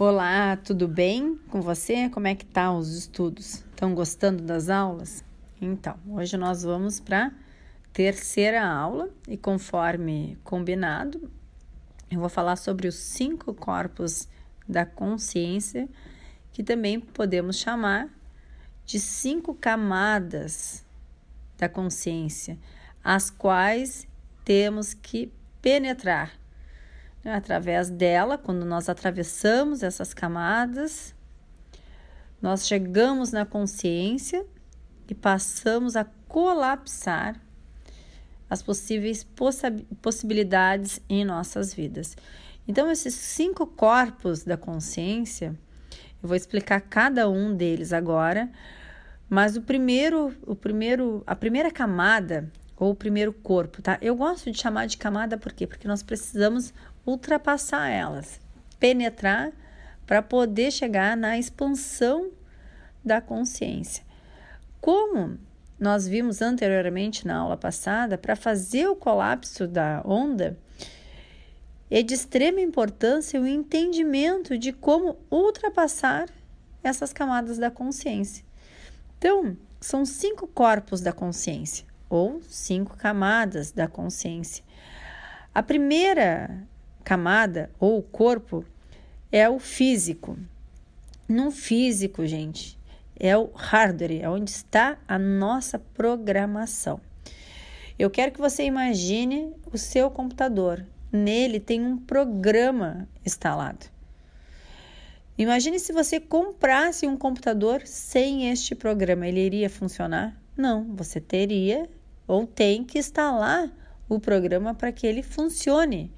Olá, tudo bem com você? Como é que tá os estudos? Estão gostando das aulas? Então, hoje nós vamos para terceira aula e conforme combinado, eu vou falar sobre os cinco corpos da consciência, que também podemos chamar de cinco camadas da consciência, as quais temos que penetrar Através dela, quando nós atravessamos essas camadas, nós chegamos na consciência e passamos a colapsar as possíveis possibilidades em nossas vidas. Então, esses cinco corpos da consciência, eu vou explicar cada um deles agora, mas o primeiro, o primeiro, a primeira camada ou o primeiro corpo, tá? Eu gosto de chamar de camada por quê? Porque nós precisamos ultrapassar elas, penetrar para poder chegar na expansão da consciência. Como nós vimos anteriormente na aula passada, para fazer o colapso da onda, é de extrema importância o entendimento de como ultrapassar essas camadas da consciência. Então, são cinco corpos da consciência, ou cinco camadas da consciência. A primeira camada ou corpo é o físico. No físico, gente, é o hardware, é onde está a nossa programação. Eu quero que você imagine o seu computador. Nele tem um programa instalado. Imagine se você comprasse um computador sem este programa, ele iria funcionar? Não, você teria ou tem que instalar o programa para que ele funcione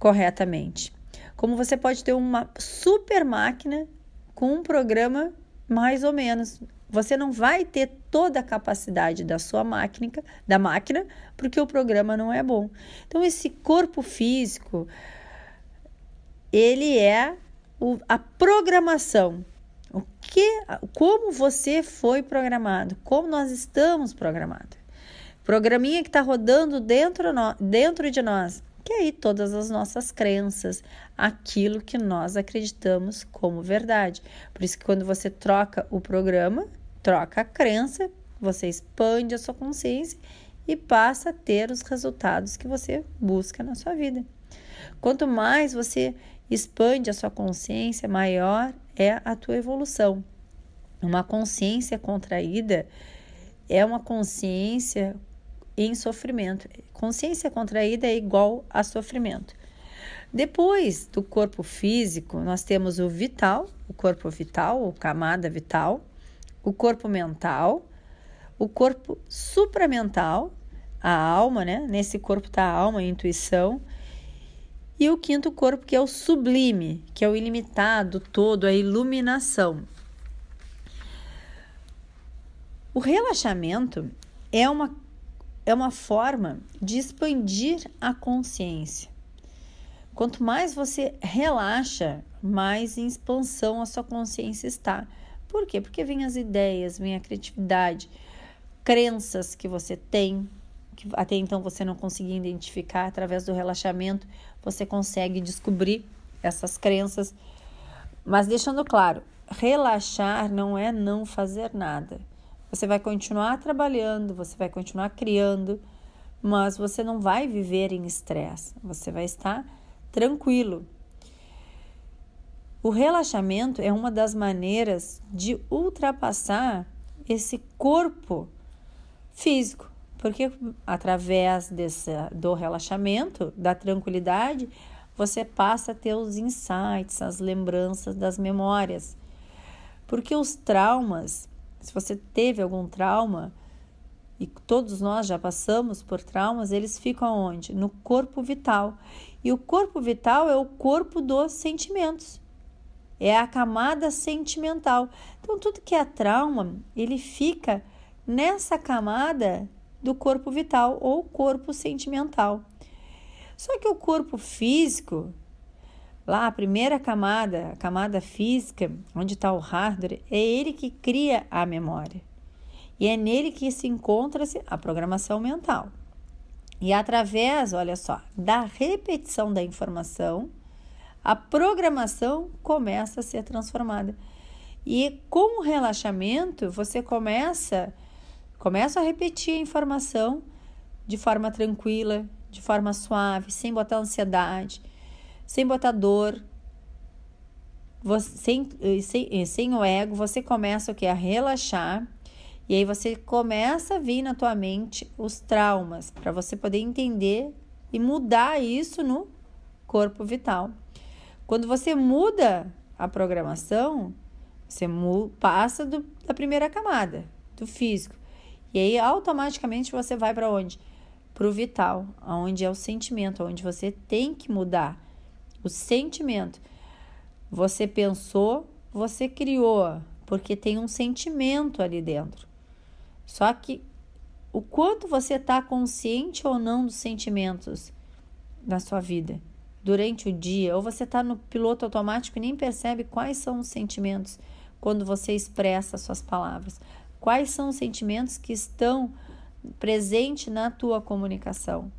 corretamente. Como você pode ter uma super máquina com um programa mais ou menos. Você não vai ter toda a capacidade da sua máquina, da máquina, porque o programa não é bom. Então esse corpo físico ele é o, a programação. O que, como você foi programado? Como nós estamos programados? Programinha que está rodando dentro, no, dentro de nós. E é aí todas as nossas crenças, aquilo que nós acreditamos como verdade. Por isso que quando você troca o programa, troca a crença, você expande a sua consciência e passa a ter os resultados que você busca na sua vida. Quanto mais você expande a sua consciência, maior é a tua evolução. Uma consciência contraída é uma consciência em sofrimento. Consciência contraída é igual a sofrimento. Depois do corpo físico, nós temos o vital, o corpo vital, ou camada vital, o corpo mental, o corpo supramental, a alma, né? Nesse corpo está a alma, a intuição. E o quinto corpo, que é o sublime, que é o ilimitado todo, a iluminação. O relaxamento é uma é uma forma de expandir a consciência. Quanto mais você relaxa, mais em expansão a sua consciência está. Por quê? Porque vem as ideias, vem a criatividade, crenças que você tem, que até então você não conseguia identificar, através do relaxamento você consegue descobrir essas crenças. Mas deixando claro, relaxar não é não fazer nada. Você vai continuar trabalhando, você vai continuar criando, mas você não vai viver em estresse, você vai estar tranquilo. O relaxamento é uma das maneiras de ultrapassar esse corpo físico, porque através desse, do relaxamento, da tranquilidade, você passa a ter os insights, as lembranças das memórias. Porque os traumas, se você teve algum trauma, e todos nós já passamos por traumas, eles ficam onde? No corpo vital. E o corpo vital é o corpo dos sentimentos. É a camada sentimental. Então tudo que é trauma, ele fica nessa camada do corpo vital ou corpo sentimental. Só que o corpo físico, Lá, a primeira camada, a camada física, onde está o hardware, é ele que cria a memória. E é nele que se encontra -se a programação mental. E através, olha só, da repetição da informação, a programação começa a ser transformada. E com o relaxamento, você começa, começa a repetir a informação de forma tranquila, de forma suave, sem botar ansiedade, sem botar dor, você, sem, eh, sem, eh, sem o ego, você começa o que? A relaxar. E aí você começa a vir na tua mente os traumas, para você poder entender e mudar isso no corpo vital. Quando você muda a programação, você passa do, da primeira camada, do físico. E aí automaticamente você vai para onde? Para o vital, onde é o sentimento, onde você tem que mudar o sentimento. Você pensou, você criou, porque tem um sentimento ali dentro. Só que o quanto você está consciente ou não dos sentimentos na sua vida durante o dia, ou você está no piloto automático e nem percebe quais são os sentimentos quando você expressa suas palavras, quais são os sentimentos que estão presentes na tua comunicação.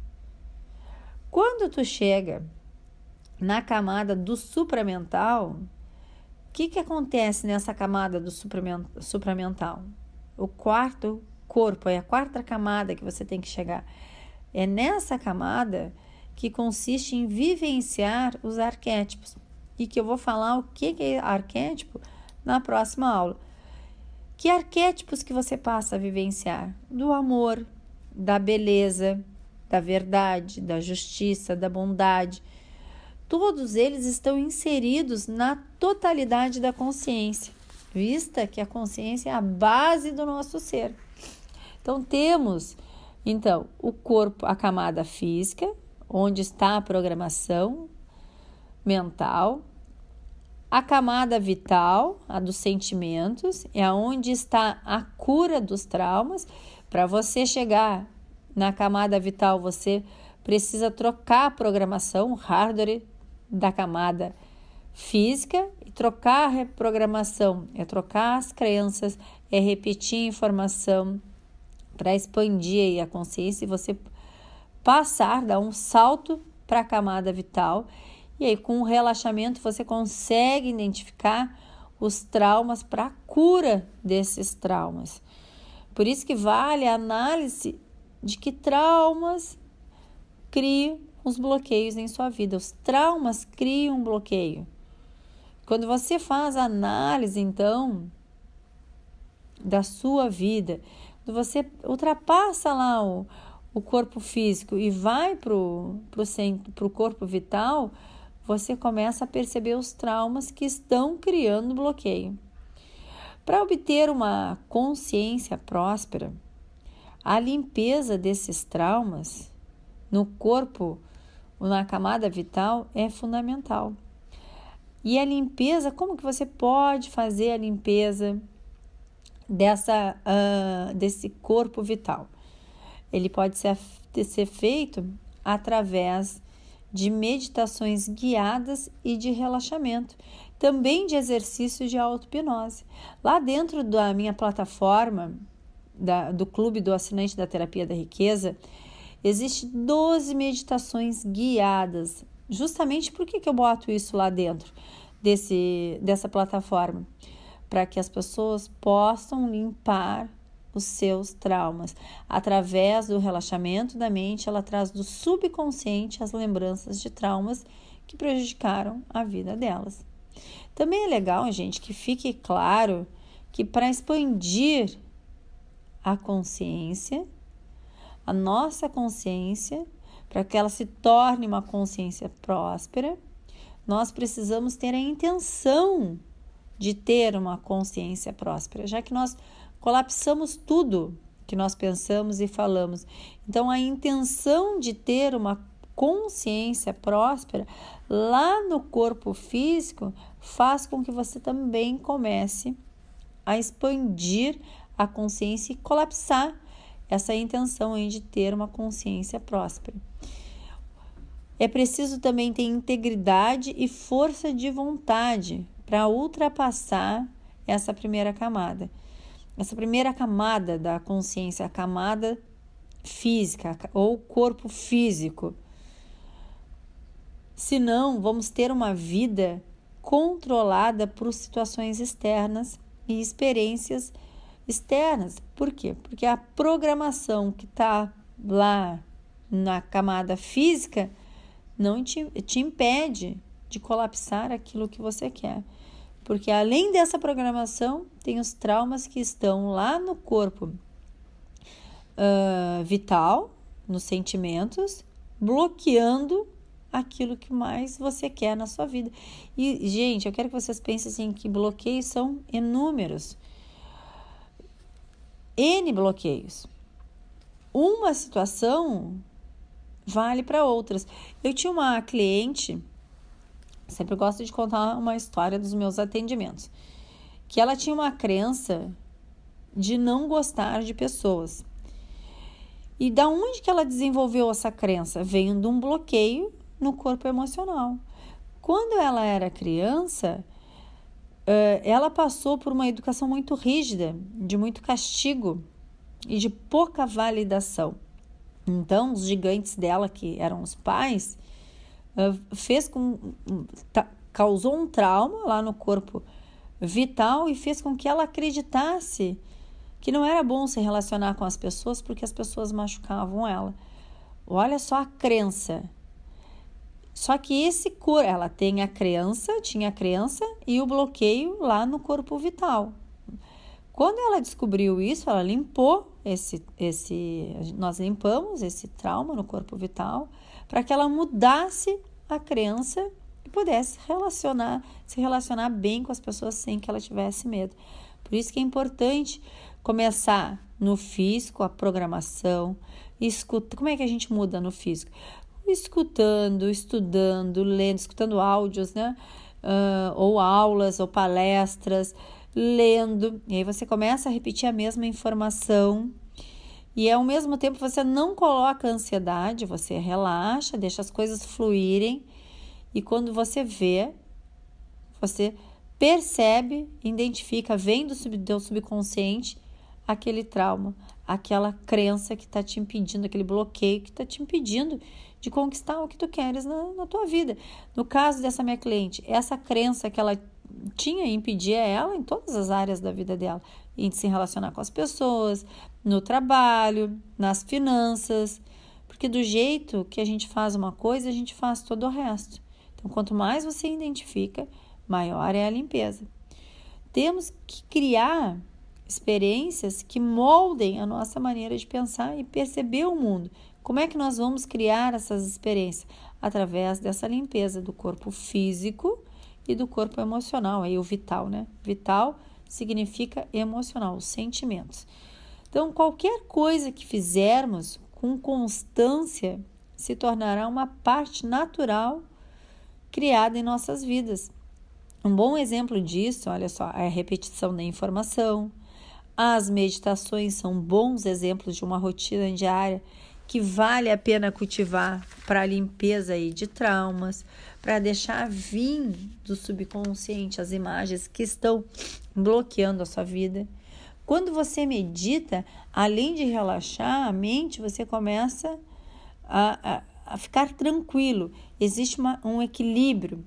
Quando tu chega na camada do supramental, o que, que acontece nessa camada do supramental? O quarto corpo, é a quarta camada que você tem que chegar. É nessa camada que consiste em vivenciar os arquétipos. E que eu vou falar o que, que é arquétipo na próxima aula. Que arquétipos que você passa a vivenciar? Do amor, da beleza, da verdade, da justiça, da bondade todos eles estão inseridos na totalidade da consciência, vista que a consciência é a base do nosso ser. Então temos então o corpo, a camada física, onde está a programação mental, a camada vital, a dos sentimentos, é onde está a cura dos traumas. Para você chegar na camada vital, você precisa trocar a programação, o hardware da camada física e trocar a reprogramação, é trocar as crenças, é repetir informação para expandir a consciência e você passar, dar um salto para a camada vital. E aí, com o relaxamento, você consegue identificar os traumas para a cura desses traumas. Por isso que vale a análise de que traumas criam os bloqueios em sua vida. Os traumas criam um bloqueio. Quando você faz a análise, então, da sua vida, quando você ultrapassa lá o, o corpo físico e vai para o corpo vital, você começa a perceber os traumas que estão criando bloqueio. Para obter uma consciência próspera, a limpeza desses traumas no corpo na camada vital é fundamental. E a limpeza, como que você pode fazer a limpeza dessa, uh, desse corpo vital? Ele pode ser, ser feito através de meditações guiadas e de relaxamento, também de exercícios de auto-hipnose. Lá dentro da minha plataforma, da, do Clube do Assinante da Terapia da Riqueza, Existem 12 meditações guiadas. Justamente por que, que eu boto isso lá dentro desse, dessa plataforma? Para que as pessoas possam limpar os seus traumas. Através do relaxamento da mente, ela traz do subconsciente as lembranças de traumas que prejudicaram a vida delas. Também é legal, gente, que fique claro que para expandir a consciência, a nossa consciência, para que ela se torne uma consciência próspera, nós precisamos ter a intenção de ter uma consciência próspera, já que nós colapsamos tudo que nós pensamos e falamos. Então, a intenção de ter uma consciência próspera lá no corpo físico faz com que você também comece a expandir a consciência e colapsar essa intenção hein, de ter uma consciência próspera. É preciso também ter integridade e força de vontade para ultrapassar essa primeira camada. Essa primeira camada da consciência, a camada física ou corpo físico. Senão, vamos ter uma vida controlada por situações externas e experiências externas. Por quê? Porque a programação que está lá na camada física não te, te impede de colapsar aquilo que você quer. Porque além dessa programação, tem os traumas que estão lá no corpo uh, vital, nos sentimentos, bloqueando aquilo que mais você quer na sua vida. E, gente, eu quero que vocês pensem assim que bloqueios são inúmeros. N bloqueios. Uma situação vale para outras. Eu tinha uma cliente, sempre gosto de contar uma história dos meus atendimentos, que ela tinha uma crença de não gostar de pessoas. E da onde que ela desenvolveu essa crença? Vem de um bloqueio no corpo emocional. Quando ela era criança, eh, ela passou por uma educação muito rígida, de muito castigo e de pouca validação. Então, os gigantes dela, que eram os pais, eh, fez com causou um trauma lá no corpo vital e fez com que ela acreditasse que não era bom se relacionar com as pessoas porque as pessoas machucavam ela. Olha só a crença. Só que esse corpo, ela tem a crença tinha a crença e o bloqueio lá no corpo vital. Quando ela descobriu isso, ela limpou esse, esse nós limpamos esse trauma no corpo vital para que ela mudasse a crença e pudesse relacionar, se relacionar bem com as pessoas sem que ela tivesse medo. Por isso que é importante começar no físico a programação, escuta, como é que a gente muda no físico? Escutando, estudando, lendo, escutando áudios, né? uh, ou aulas, ou palestras, lendo, e aí você começa a repetir a mesma informação. E ao mesmo tempo você não coloca ansiedade, você relaxa, deixa as coisas fluírem. E quando você vê, você percebe, identifica, vem do seu subconsciente aquele trauma, aquela crença que está te impedindo, aquele bloqueio que está te impedindo de conquistar o que tu queres na, na, tua vida. No caso dessa minha cliente, essa crença que ela tinha impedia é ela em todas as áreas da vida dela, em se relacionar com as pessoas, no trabalho, nas finanças, porque do jeito que a gente faz uma coisa, a gente faz todo o resto. Então, quanto mais você identifica, maior é a limpeza. Temos que criar experiências que moldem a nossa maneira de pensar e perceber o mundo. Como é que nós vamos criar essas experiências? Através dessa limpeza do corpo físico e do corpo emocional, aí o vital, né? Vital significa emocional, os sentimentos. Então, qualquer coisa que fizermos com constância se tornará uma parte natural criada em nossas vidas. Um bom exemplo disso, olha só, é a repetição da informação, as meditações são bons exemplos de uma rotina diária que vale a pena cultivar para a limpeza aí de traumas, para deixar vir do subconsciente as imagens que estão bloqueando a sua vida. Quando você medita, além de relaxar a mente, você começa a, a, a ficar tranquilo. Existe uma, um equilíbrio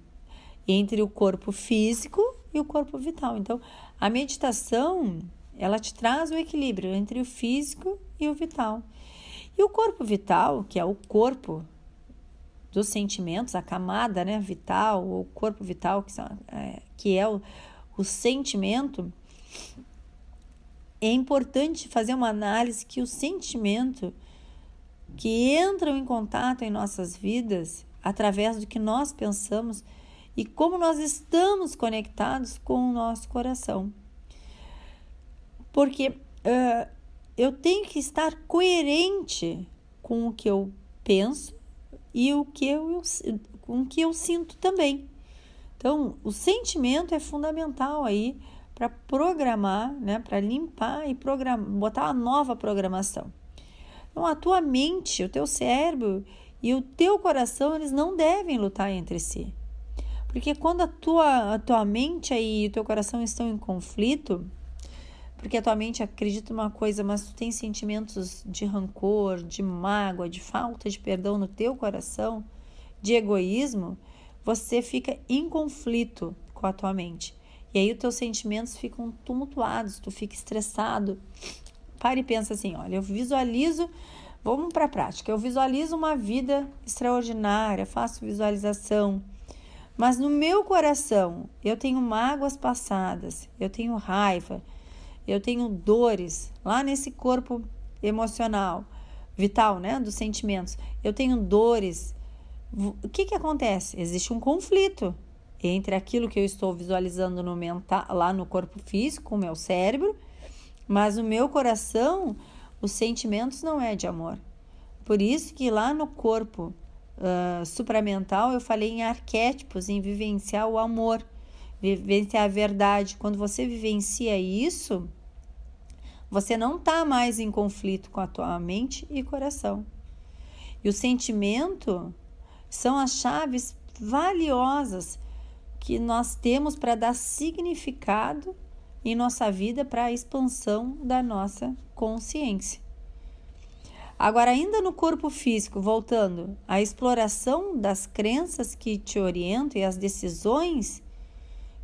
entre o corpo físico e o corpo vital. Então, a meditação ela te traz o equilíbrio entre o físico e o vital. E o corpo vital, que é o corpo dos sentimentos, a camada né, vital, ou corpo vital, que, são, é, que é o, o sentimento, é importante fazer uma análise que o sentimento que entram em contato em nossas vidas através do que nós pensamos e como nós estamos conectados com o nosso coração porque uh, eu tenho que estar coerente com o que eu penso e o que eu, com o que eu sinto também. Então, o sentimento é fundamental aí para programar, né, para limpar e programar, botar uma nova programação. Então, a tua mente, o teu cérebro e o teu coração, eles não devem lutar entre si. Porque quando a tua, a tua mente aí e o teu coração estão em conflito, porque a tua mente acredita numa coisa, mas tu tem sentimentos de rancor, de mágoa, de falta de perdão no teu coração, de egoísmo, você fica em conflito com a tua mente. E aí os teus sentimentos ficam tumultuados, tu fica estressado. Para e pensa assim, olha, eu visualizo, vamos para a prática. Eu visualizo uma vida extraordinária, faço visualização, mas no meu coração eu tenho mágoas passadas, eu tenho raiva, eu tenho dores lá nesse corpo emocional, vital, né, dos sentimentos. Eu tenho dores. O que que acontece? Existe um conflito entre aquilo que eu estou visualizando no mental, lá no corpo físico, o meu cérebro, mas o meu coração, os sentimentos não é de amor. Por isso que lá no corpo uh, supramental eu falei em arquétipos, em vivenciar o amor vivenciar a verdade. Quando você vivencia isso, você não está mais em conflito com a tua mente e coração. E o sentimento são as chaves valiosas que nós temos para dar significado em nossa vida para a expansão da nossa consciência. Agora, ainda no corpo físico, voltando, a exploração das crenças que te orientam e as decisões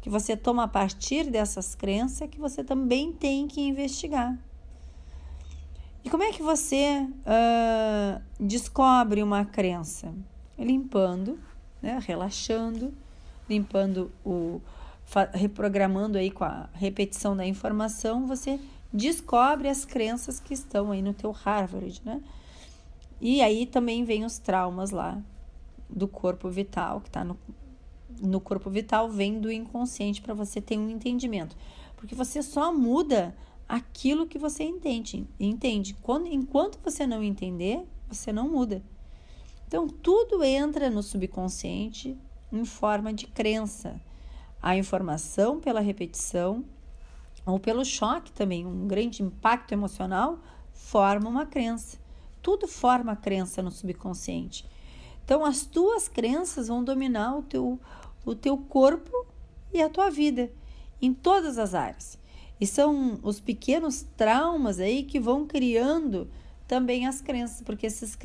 que você toma a partir dessas crenças que você também tem que investigar. E como é que você uh, descobre uma crença? Limpando, né? relaxando, limpando o. reprogramando aí com a repetição da informação, você descobre as crenças que estão aí no teu Harvard, né? E aí também vem os traumas lá do corpo vital, que está no no corpo vital vem do inconsciente para você ter um entendimento. Porque você só muda aquilo que você entende. Entende? Quando, enquanto você não entender, você não muda. Então, tudo entra no subconsciente em forma de crença. A informação pela repetição ou pelo choque também, um grande impacto emocional, forma uma crença. Tudo forma crença no subconsciente. Então, as tuas crenças vão dominar o teu, o teu corpo e a tua vida, em todas as áreas. E são os pequenos traumas aí que vão criando também as crenças, porque esses,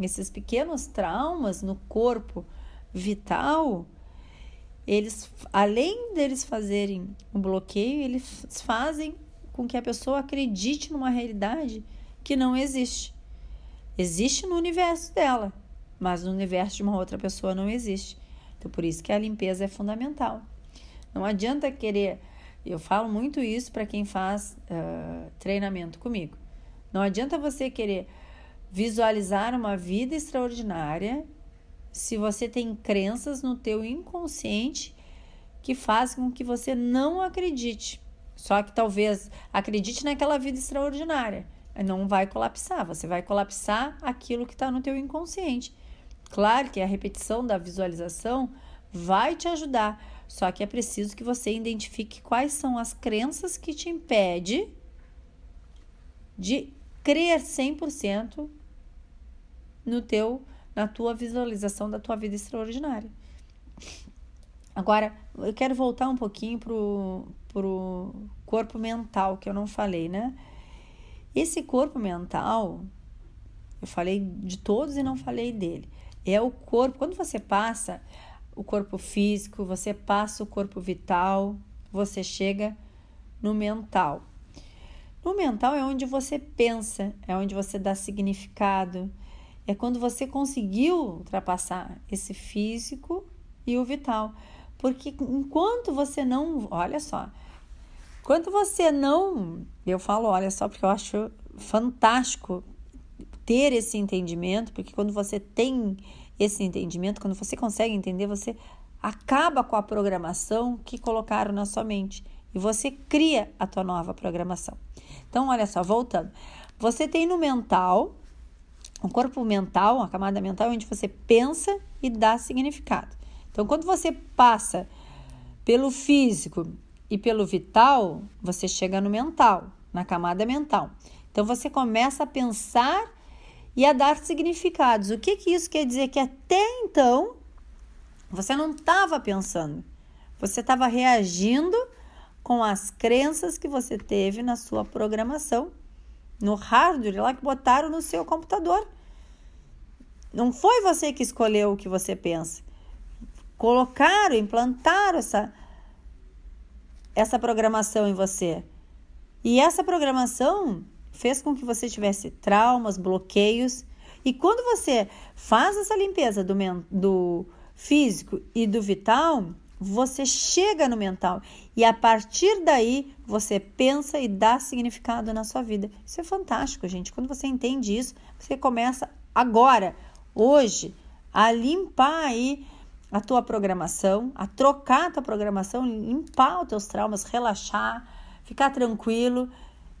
esses pequenos traumas no corpo vital, eles, além deles fazerem um bloqueio, eles fazem com que a pessoa acredite numa realidade que não existe. Existe no universo dela, mas no universo de uma outra pessoa não existe. Então, por isso que a limpeza é fundamental. Não adianta querer. Eu falo muito isso para quem faz uh, treinamento comigo. Não adianta você querer visualizar uma vida extraordinária se você tem crenças no teu inconsciente que fazem com que você não acredite. Só que talvez acredite naquela vida extraordinária. Não vai colapsar. Você vai colapsar aquilo que está no teu inconsciente. Claro que a repetição da visualização vai te ajudar, só que é preciso que você identifique quais são as crenças que te impede de crer 100% no teu na tua visualização da tua vida extraordinária. Agora, eu quero voltar um pouquinho pro pro corpo mental que eu não falei, né? Esse corpo mental, eu falei de todos e não falei dele. É o corpo. Quando você passa o corpo físico, você passa o corpo vital, você chega no mental. No mental é onde você pensa, é onde você dá significado, é quando você conseguiu ultrapassar esse físico e o vital. Porque enquanto você não, olha só, enquanto você não, eu falo, olha só, porque eu acho fantástico ter esse entendimento, porque quando você tem esse entendimento, quando você consegue entender, você acaba com a programação que colocaram na sua mente e você cria a tua nova programação. Então, olha só, voltando. Você tem no mental um corpo mental, uma camada mental onde você pensa e dá significado. Então, quando você passa pelo físico e pelo vital, você chega no mental, na camada mental. Então, você começa a pensar e a dar significados. O que, que isso quer dizer? Que até então você não estava pensando, você estava reagindo com as crenças que você teve na sua programação, no hardware lá que botaram no seu computador. Não foi você que escolheu o que você pensa. Colocaram, implantaram essa, essa programação em você. E essa programação fez com que você tivesse traumas, bloqueios. E quando você faz essa limpeza do, do físico e do vital, você chega no mental e a partir daí você pensa e dá significado na sua vida. Isso é fantástico, gente. Quando você entende isso, você começa agora, hoje, a limpar aí a tua programação, a trocar a tua programação, limpar os teus traumas, relaxar, ficar tranquilo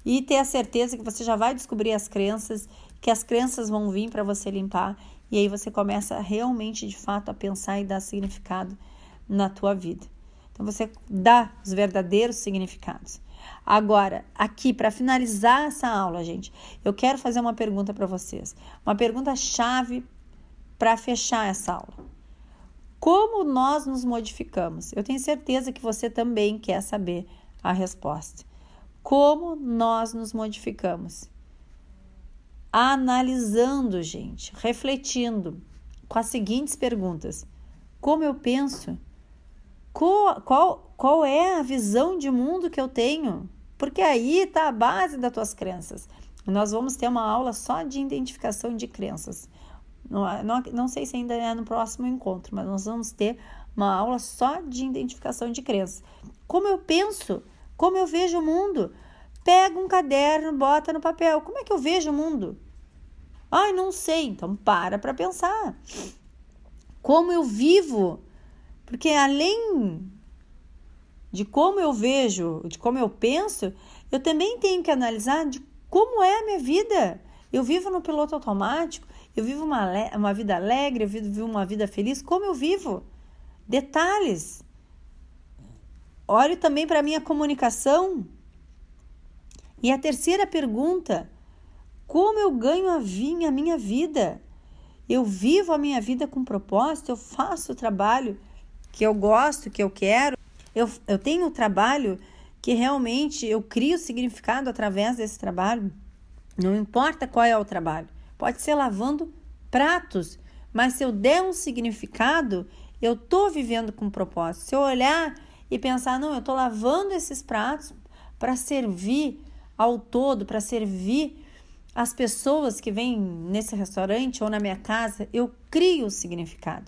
e ter a certeza que você já vai descobrir as crenças, que as crenças vão vir para você limpar e aí você começa realmente de fato a pensar e dar significado na tua vida. Então você dá os verdadeiros significados. Agora, aqui para finalizar essa aula, gente, eu quero fazer uma pergunta para vocês, uma pergunta chave para fechar essa aula. Como nós nos modificamos? Eu tenho certeza que você também quer saber a resposta. Como nós nos modificamos? Analisando, gente, refletindo com as seguintes perguntas: Como eu penso? Qual, qual, qual é a visão de mundo que eu tenho? Porque aí está a base das tuas crenças. Nós vamos ter uma aula só de identificação de crenças. Não, não, não, sei se ainda é no próximo encontro, mas nós vamos ter uma aula só de identificação de crenças. Como eu penso como eu vejo o mundo? Pega um caderno, bota no papel. Como é que eu vejo o mundo? Ai, não sei. Então para para pensar. Como eu vivo? Porque além de como eu vejo, de como eu penso, eu também tenho que analisar de como é a minha vida. Eu vivo no piloto automático, eu vivo uma, uma vida alegre, eu vivo uma vida feliz. Como eu vivo? Detalhes. Olho também para a minha comunicação. E a terceira pergunta: como eu ganho a, a minha vida? Eu vivo a minha vida com propósito? Eu faço o trabalho que eu gosto, que eu quero? Eu, eu tenho um trabalho que realmente eu crio significado através desse trabalho? Não importa qual é o trabalho, pode ser lavando pratos, mas se eu der um significado, eu estou vivendo com propósito. Se eu olhar e pensar: não, eu estou lavando esses pratos para servir ao todo, para servir as pessoas que vêm nesse restaurante ou na minha casa, eu crio o significado.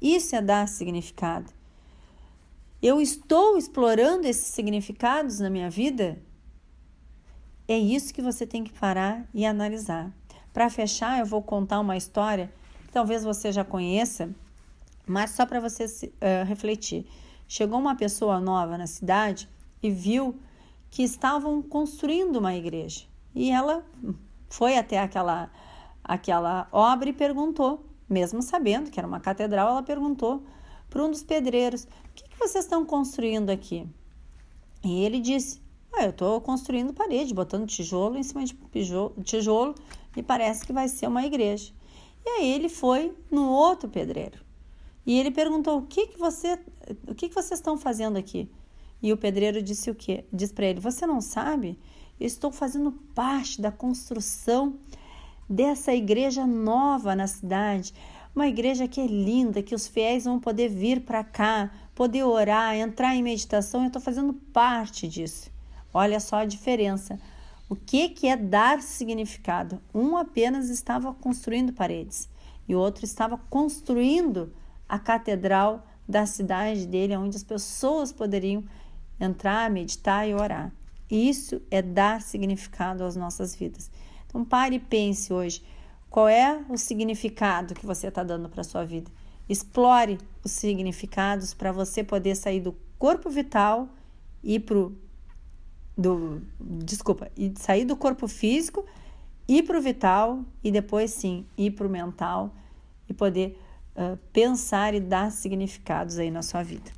Isso é dar significado. Eu estou explorando esses significados na minha vida? É isso que você tem que parar e analisar. Para fechar, eu vou contar uma história que talvez você já conheça, mas só para você uh, refletir. Chegou uma pessoa nova na cidade e viu que estavam construindo uma igreja. E ela foi até aquela, aquela obra e perguntou, mesmo sabendo que era uma catedral, ela perguntou para um dos pedreiros: O que, que vocês estão construindo aqui? E ele disse: ah, Eu estou construindo parede, botando tijolo em cima de tijolo, e parece que vai ser uma igreja. E aí ele foi no outro pedreiro. E ele perguntou: "O que que você, o que que vocês estão fazendo aqui?" E o pedreiro disse o quê? Diz para ele: "Você não sabe? Eu estou fazendo parte da construção dessa igreja nova na cidade." Uma igreja que é linda, que os fiéis vão poder vir para cá, poder orar, entrar em meditação. Eu estou fazendo parte disso. Olha só a diferença. O que, que é dar significado? Um apenas estava construindo paredes e o outro estava construindo a catedral da cidade dele, onde as pessoas poderiam entrar, meditar e orar. isso é dar significado às nossas vidas. Então pare e pense hoje qual é o significado que você está dando para a sua vida. Explore os significados para você poder sair do corpo vital e pro do desculpa e sair do corpo físico ir para o vital e depois sim ir para o mental e poder ah, pensar e dar significados aí na sua vida.